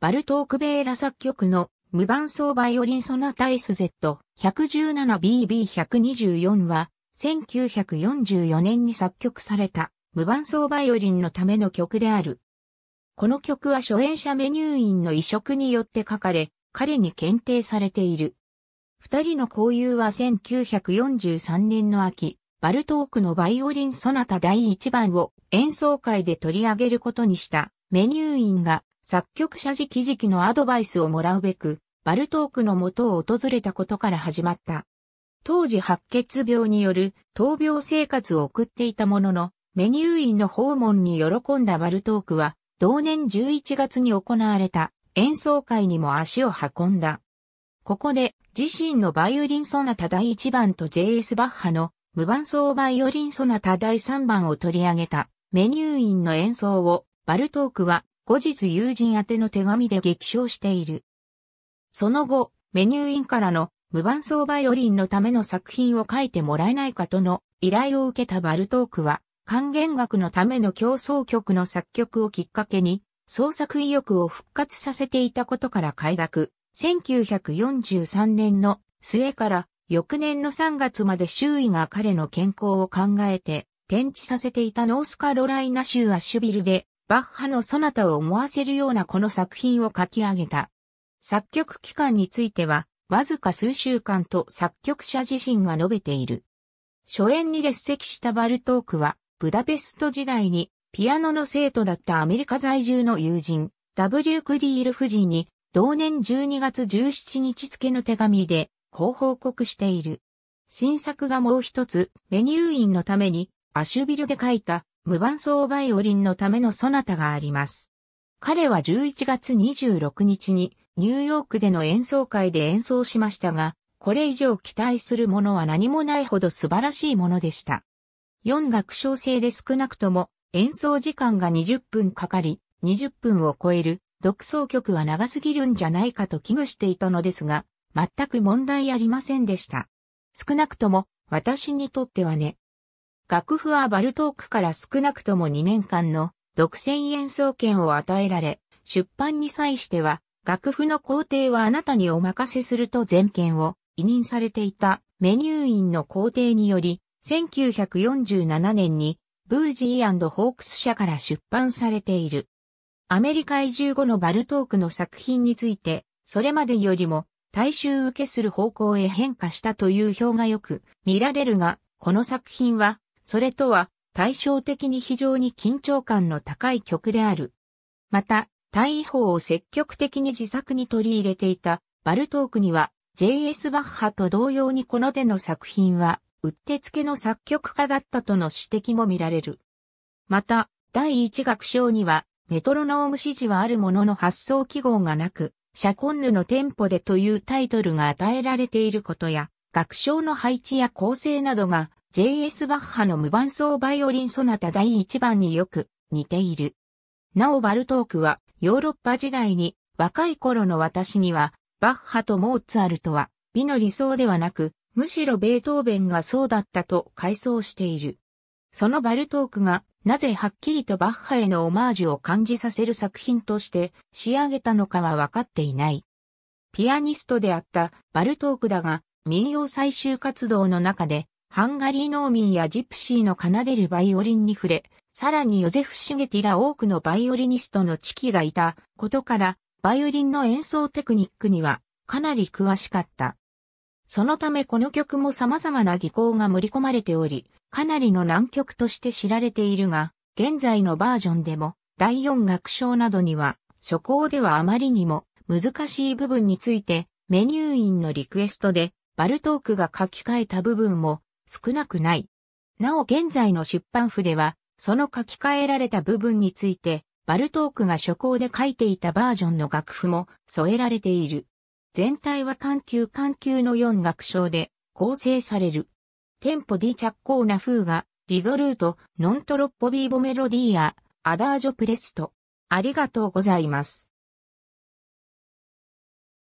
バルトーク・ベーラ作曲の無伴奏バイオリンソナタ SZ117BB124 は1944年に作曲された無伴奏バイオリンのための曲である。この曲は初演者メニュー員の移植によって書かれ、彼に検定されている。二人の交友は1943年の秋、バルトークのバイオリンソナタ第一番を演奏会で取り上げることにしたメニュー員が作曲者時期時期のアドバイスをもらうべく、バルトークの元を訪れたことから始まった。当時白血病による闘病生活を送っていたものの、メニュー院の訪問に喜んだバルトークは、同年11月に行われた演奏会にも足を運んだ。ここで自身のバイオリンソナタ第1番と JS バッハの無伴奏バイオリンソナタ第3番を取り上げたメニュー院の演奏をバルトークは後日友人宛ての手紙で激賞している。その後、メニューインからの無伴奏バイオリンのための作品を書いてもらえないかとの依頼を受けたバルトークは、還元楽のための競争曲の作曲をきっかけに、創作意欲を復活させていたことから快諾。1943年の末から翌年の3月まで周囲が彼の健康を考えて、転地させていたノースカロライナ州アッシュビルでバッハのソナタを思わせるようなこの作品を書き上げた。作曲期間については、わずか数週間と作曲者自身が述べている。初演に列席したバルトークは、ブダペスト時代にピアノの生徒だったアメリカ在住の友人、W. クリール夫人に、同年12月17日付の手紙で、こう報告している。新作がもう一つ、メニューインのために、アシュビルで書いた、無伴奏バイオリンのためのソナタがあります。彼は11月26日にニューヨークでの演奏会で演奏しましたが、これ以上期待するものは何もないほど素晴らしいものでした。4楽章制で少なくとも演奏時間が20分かかり、20分を超える独奏曲は長すぎるんじゃないかと危惧していたのですが、全く問題ありませんでした。少なくとも私にとってはね、楽譜はバルトークから少なくとも2年間の独占演奏権を与えられ、出版に際しては、楽譜の工程はあなたにお任せすると全権を委任されていたメニューインの工程により、1947年にブージーホークス社から出版されている。アメリカ移住後のバルトークの作品について、それまでよりも大衆受けする方向へ変化したという表がよく見られるが、この作品はそれとは対照的に非常に緊張感の高い曲である。また、大違法を積極的に自作に取り入れていたバルトークには J.S. バッハと同様にこの手の作品はうってつけの作曲家だったとの指摘も見られる。また、第一楽章にはメトロノーム指示はあるものの発想記号がなく、シャコンヌのテンポでというタイトルが与えられていることや、楽章の配置や構成などが J.S. バッハの無伴奏バイオリンソナタ第1番によく似ている。なおバルトークはヨーロッパ時代に若い頃の私にはバッハとモーツァルトは美の理想ではなくむしろベートーベンがそうだったと回想している。そのバルトークがなぜはっきりとバッハへのオマージュを感じさせる作品として仕上げたのかはわかっていない。ピアニストであったバルトークだが民謡最終活動の中でハンガリー農民やジプシーの奏でるバイオリンに触れ、さらにヨゼフ・シゲティら多くのバイオリニストの知己がいたことから、バイオリンの演奏テクニックにはかなり詳しかった。そのためこの曲も様々な技巧が盛り込まれており、かなりの難曲として知られているが、現在のバージョンでも、第四楽章などには、初行ではあまりにも難しい部分について、メニュー員のリクエストで、バルトークが書き換えた部分も少なくない。なお現在の出版譜では、その書き換えられた部分について、バルトークが初行で書いていたバージョンの楽譜も添えられている。全体は緩急緩急の4楽章で構成される。テンポ D 着工な風が、リゾルート、ノントロッポビーボメロディーア、アダージョプレスト。ありがとうございます。